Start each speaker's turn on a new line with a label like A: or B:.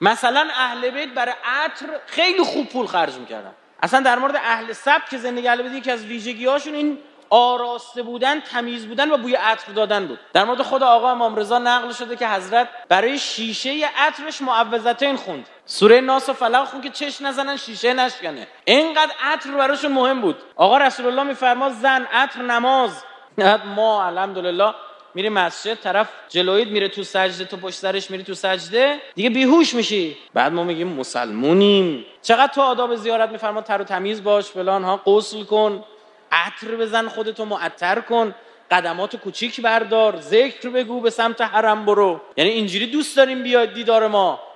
A: مثلا اهل بیت برای عطر خیلی خوب پول خرج میکردن اصلا در مورد اهل که زندگی اهل بیت یکی از ویژگیهاشون این آراسته بودن، تمیز بودن و بوی عطر دادن بود. در مورد خود آقا امام رضا نقل شده که حضرت برای شیشه عطرش معوذتین خوند. سوره ناس و فلق خون که چش نزنن شیشه نشکنه. اینقدر عطر براشون مهم بود. آقا رسول الله میفرما زن عطر نماز. ما الحمدلله میری مسجد طرف جلوید میره تو سجده تو پشت سرش میری تو سجده دیگه بیهوش میشی بعد ما میگیم مسلمونیم چقدر تو آداب زیارت میفرما تر و تمیز باش فلان ها قسل کن عطر بزن خودتو معطر کن قدمات کوچیک بردار ذکر بگو به سمت حرم برو یعنی اینجوری دوست
B: داریم بیاد دیدار ما